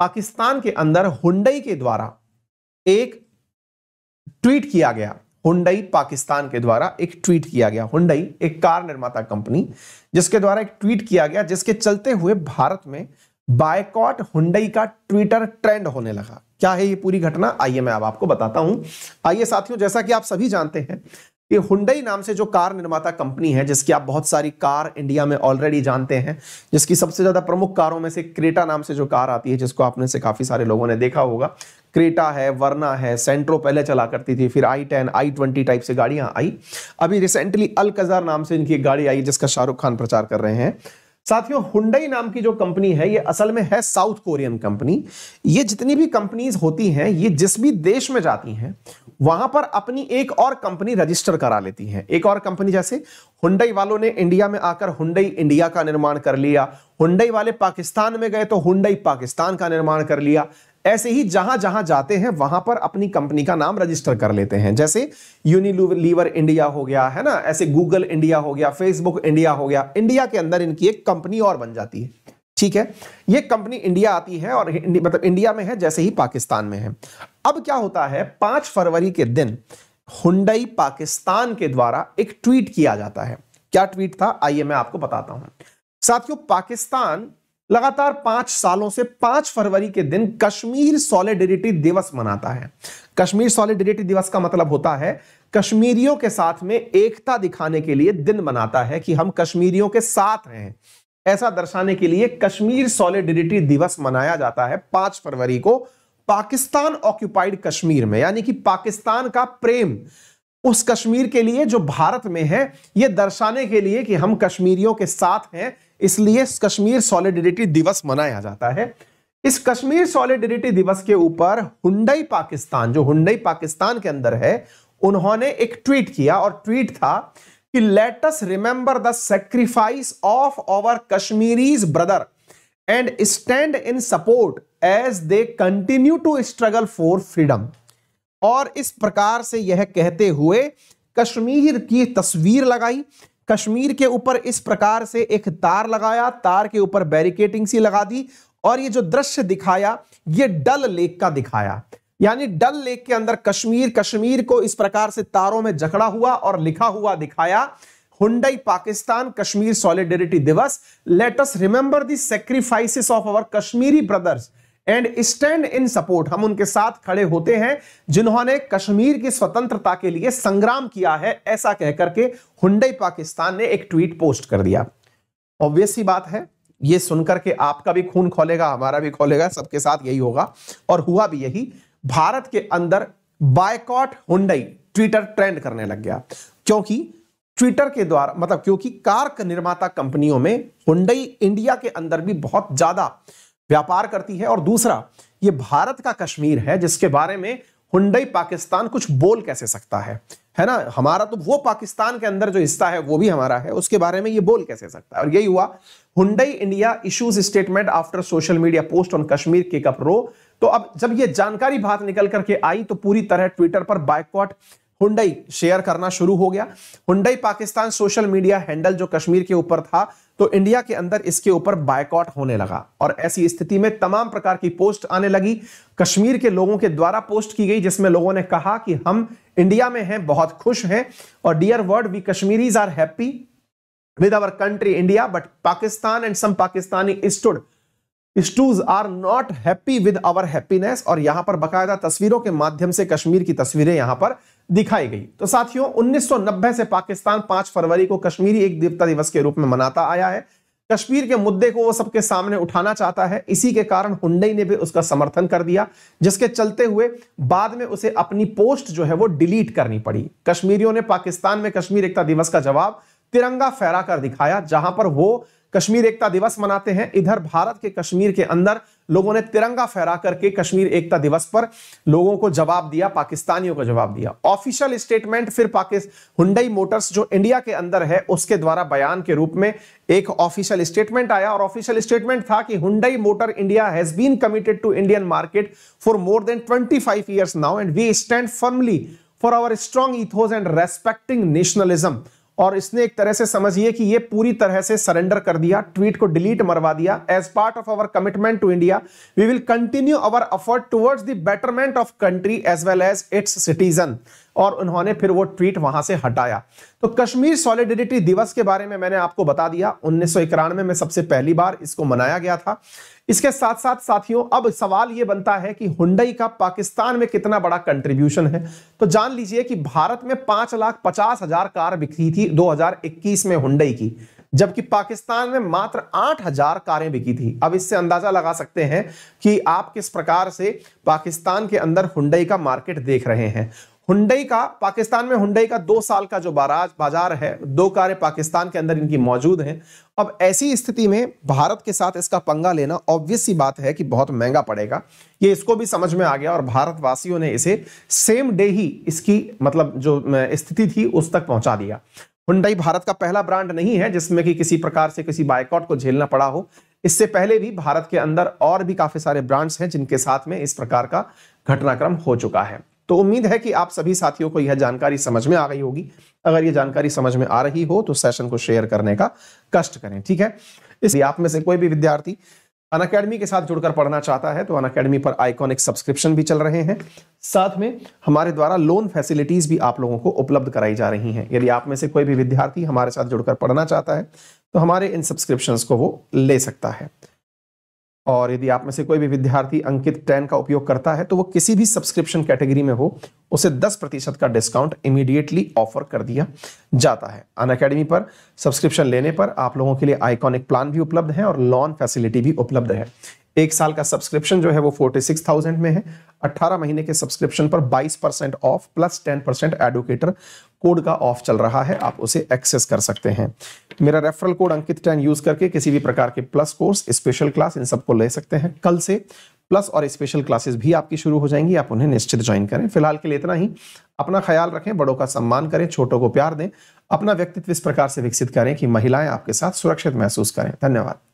पाकिस्तान के अंदर हुंडई के द्वारा एक ट्वीट किया गया हुंडई पाकिस्तान के द्वारा एक ट्वीट किया गया हुंडई एक कार निर्माता कंपनी जिसके द्वारा एक ट्वीट किया गया जिसके चलते हुए भारत में बायकॉट हुंडई का ट्विटर ट्रेंड होने लगा क्या है ये पूरी घटना आइए मैं अब आपको बताता हूं आइए साथियों जैसा कि आप सभी जानते हैं ये हुंडई नाम से जो कार निर्माता कंपनी है जिसकी आप बहुत सारी कार इंडिया में ऑलरेडी जानते हैं जिसकी सबसे ज्यादा प्रमुख कारों में से क्रेटा नाम से जो कार आती है जिसको आपने से काफी सारे लोगों ने देखा होगा क्रेटा है वरना है सेंट्रो पहले चला करती थी फिर I ten I twenty type से गाड़ियां आई अभी रिसेंटली अलकजार नाम से इनकी एक गाड़ी आई जिसका शाहरुख खान प्रचार कर रहे हैं साथियों हुंडई नाम की जो कंपनी है ये असल में है साउथ कोरियन कंपनी ये जितनी भी कंपनीज होती हैं ये जिस भी देश में जाती हैं वहां पर अपनी एक और कंपनी रजिस्टर करा लेती हैं एक और कंपनी जैसे हुंडई वालों ने इंडिया में आकर हुंडई इंडिया का निर्माण कर लिया हुंडई वाले पाकिस्तान में गए तो हुंडई पाकिस्तान का निर्माण कर लिया ऐसे ही जहां जहां जाते हैं वहां पर अपनी कंपनी का नाम रजिस्टर कर लेते हैं जैसे यूनिलीवर इंडिया हो गया है ना ऐसे गूगल इंडिया हो गया फेसबुक इंडिया हो गया इंडिया के अंदर इनकी एक कंपनी और बन जाती है ठीक है ये कंपनी इंडिया आती है और मतलब इंडिया में है जैसे ही पाकिस्तान में है अब क्या होता है पांच फरवरी के दिन हुडई पाकिस्तान के द्वारा एक ट्वीट किया जाता है क्या ट्वीट था आइए मैं आपको बताता हूं साथियों पाकिस्तान लगातार पांच सालों से पांच फरवरी के दिन कश्मीर सॉलिडरिटी दिवस मनाता है कश्मीर सॉलिडरिटी दिवस का मतलब होता है कश्मीरियों के साथ में एकता दिखाने के लिए दिन मनाता है कि हम कश्मीरियों के साथ हैं ऐसा दर्शाने के लिए कश्मीर सॉलिडरिटी दिवस मनाया जाता है पांच फरवरी को पाकिस्तान ऑक्यूपाइड कश्मीर में यानी कि पाकिस्तान का प्रेम उस कश्मीर के लिए जो भारत में है यह दर्शाने के लिए कि हम कश्मीरियों के साथ हैं इसलिए कश्मीर सॉलिडिटी दिवस मनाया जाता है इस कश्मीर सॉलिडिटी दिवस के ऊपर हुंडई पाकिस्तान जो हुंडई पाकिस्तान के अंदर है उन्होंने एक ट्वीट किया और ट्वीट था कि let's remember the sacrifice of our Kashmiris brother and stand in support as they continue to struggle for freedom और इस प्रकार से यह कहते हुए कश्मीर की तस्वीर लगाई कश्मीर के ऊपर इस प्रकार से एक तार लगाया तार के ऊपर बैरिकेटिंग सी लगा दी और ये जो दृश्य दिखाया ये डल लेक का दिखाया यानी डल लेक के अंदर कश्मीर कश्मीर को इस प्रकार से तारों में जकड़ा हुआ और लिखा हुआ दिखाया हुंडई पाकिस्तान कश्मीर सॉलिडेरिटी दिवस let us remember the sacrifices of our Kashmiri brothers and stand in support हम उनके साथ खड़े होते हैं जिन्होंने कश्मीर की स्वतंत्रता के लिए संग्राम किया है ऐसा कहकर के हुंडई पाकिस्तान ने एक ट्वीट पोस्ट कर दिया ऑब्वियस ही बात है ये सुनकर के आपका भी खून खोलेगा हमारा भी खोलेगा सबके साथ यही होगा और हुआ भी यही भारत के अंदर बायकॉट हुंडई ट्विटर ट्रेंड करने लग गया क्योंकि ट्विटर के द्वारा मतलब क्योंकि कार निर्माता कंपनियों में हुंडई इंडिया के अंदर भी बहुत ज्यादा व्यापार करती है और दूसरा ये भारत का कश्मीर है जिसके बारे में हुंडई पाकिस्तान कुछ बोल कैसे सकता है है ना हमारा तो वो पाकिस्तान के अंदर जो हिस्सा है वो भी हमारा है उसके बारे में ये बोल कैसे सकता है और यही हुआ Hyundai India issues statement after social media post on Kashmir cup row तो अब जब ये जानकारी बात निकल करके आई तो पूरी तरह ट्विटर पर बाइकॉट हुंडई शेयर करना शुरू हो गया Hyundai Pakistan social media handle जो कश्मीर के ऊपर था तो इंडिया के अंदर इसके ऊपर बायकॉट होने लगा और ऐसी स्थिति में तमाम प्रकार की पोस्ट आने लगी कश्मीर के लोगों के द्वारा पोस्ट की गई जिसमें लोगों ने कहा कि हम इंडिया में हैं बहुत खुश हैं और dear world we Kashmiris are happy with our country India but Pakistan and some Pakistani stood stooges are not happy with our happiness और यहां पर बकायदा तस्वीरों के माध्यम से कश्मीर की तस्वीरें यहां पर दिखाई गई तो साथियों 1990 से पाकिस्तान 5 फरवरी को कश्मीरी देवता दिवस के रूप में मनाता आया है कश्मीर के मुद्दे को वो सबके सामने उठाना चाहता है इसी के कारण हुंडई ने भी उसका समर्थन कर दिया जिसके चलते हुए बाद में उसे अपनी पोस्ट जो है वो डिलीट करनी पड़ी कश्मीरियों ने पाकिस्तान में कश्मीर एकता दिवस का जवाब तिरंगा फहरा कर दिखाया जहां पर वो कश्मीर एकता दिवस मनाते हैं इधर भारत के कश्मीर के अंदर लोगों ने तिरंगा फहरा करके कश्मीर एकता दिवस पर लोगों को जवाब दिया पाकिस्तानियों को जवाब दिया ऑफिशियल स्टेटमेंट फिर पाकिस्तान हुंडई मोटर्स जो इंडिया के अंदर है उसके द्वारा बयान के रूप में एक ऑफिशियल स्टेटमेंट आया और ऑफिशियल स्टेटमेंट था कि Hyundai Motor India has been committed to Indian market for more than twenty five now and we stand firmly for our strong ethos and respecting nationalism और इसने एक तरह से समझिए कि ये पूरी तरह से सरेंडर कर दिया ट्वीट को डिलीट मरवा दिया as part of our commitment to India we will continue our effort towards the betterment of country as well as its citizen और उन्होंने फिर वो ट्वीट वहां से हटाया तो कश्मीर सॉलिडेरिटी दिवस के बारे में मैंने आपको बता दिया उन्नीस में सबसे पहली बार इसको मनाया गया था इसके साथ साथ साथियों अब सवाल यह बनता है कि हुंडई का पाकिस्तान में कितना बड़ा कंट्रीब्यूशन है तो जान लीजिए कि भारत में पांच लाख पचास हजार कार बिकी थी 2021 में हुंडई की जबकि पाकिस्तान में मात्र आठ हजार कारें बिकी थी अब इससे अंदाजा लगा सकते हैं कि आप किस प्रकार से पाकिस्तान के अंदर हुंडई का मार्केट देख रहे हैं हुंडई का पाकिस्तान में हुंडई का दो साल का जो बाराज बाजार है दो कारें पाकिस्तान के अंदर इनकी मौजूद हैं अब ऐसी स्थिति में भारत के साथ इसका पंगा लेना ऑब्वियस सी बात है कि बहुत महंगा पड़ेगा ये इसको भी समझ में आ गया और भारतवासियों ने इसे सेम डे ही इसकी मतलब जो स्थिति थी उस तक पहुंचा दिया हुंडई भारत का पहला ब्रांड नहीं है जिसमें कि किसी प्रकार से किसी बायकॉट को झेलना पड़ा हो इससे पहले भी भारत के अंदर और भी काफी सारे ब्रांड्स हैं जिनके साथ में इस प्रकार का घटनाक्रम हो चुका है तो उम्मीद है कि आप सभी साथियों को यह जानकारी समझ में आ गई होगी अगर यह जानकारी समझ में आ रही हो तो सेशन को शेयर करने का कष्ट करें ठीक है इसलिए आप में से कोई भी विद्यार्थी अन अकेडमी के साथ जुड़कर पढ़ना चाहता है तो अन अकेडमी पर आइकॉनिक सब्सक्रिप्शन भी चल रहे हैं साथ में हमारे द्वारा लोन फैसिलिटीज भी आप लोगों को उपलब्ध कराई जा रही हैं यदि आप में से कोई भी विद्यार्थी हमारे साथ जुड़कर पढ़ना चाहता है तो हमारे इन सब्सक्रिप्शन को वो ले सकता है और यदि आप में से कोई भी विद्यार्थी अंकित टेन का उपयोग करता है तो वो किसी भी सब्सक्रिप्शन कैटेगरी में हो उसे 10 प्रतिशत का डिस्काउंट इमीडिएटली ऑफर कर दिया जाता है अन अकेडमी पर सब्सक्रिप्शन लेने पर आप लोगों के लिए आइकॉनिक प्लान भी उपलब्ध है और लॉन फैसिलिटी भी उपलब्ध है एक साल का सब्सक्रिप्शन जो है वो फोर्टी सिक्स थाउजेंड में है अट्ठारह महीने के सब्सक्रिप्शन पर बाईस percent off plus ten percent educator code का ऑफ चल रहा है आप उसे एक्सेस कर सकते हैं मेरा referral code Ankit ten use करके किसी भी प्रकार के प्लस कोर्स स्पेशल क्लास इन सबको ले सकते हैं कल से प्लस और स्पेशल क्लासेस भी आपकी शुरू हो जाएंगी आप उन्हें निश्चित ज्वाइन करें फिलहाल के लिए इतना ही अपना ख्याल रखें बड़ों का सम्मान करें छोटों को प्यार दें अपना व्यक्तित्व इस प्रकार से विकसित करें कि महिलाएं आपके साथ सुरक्षित महसूस करें धन्यवाद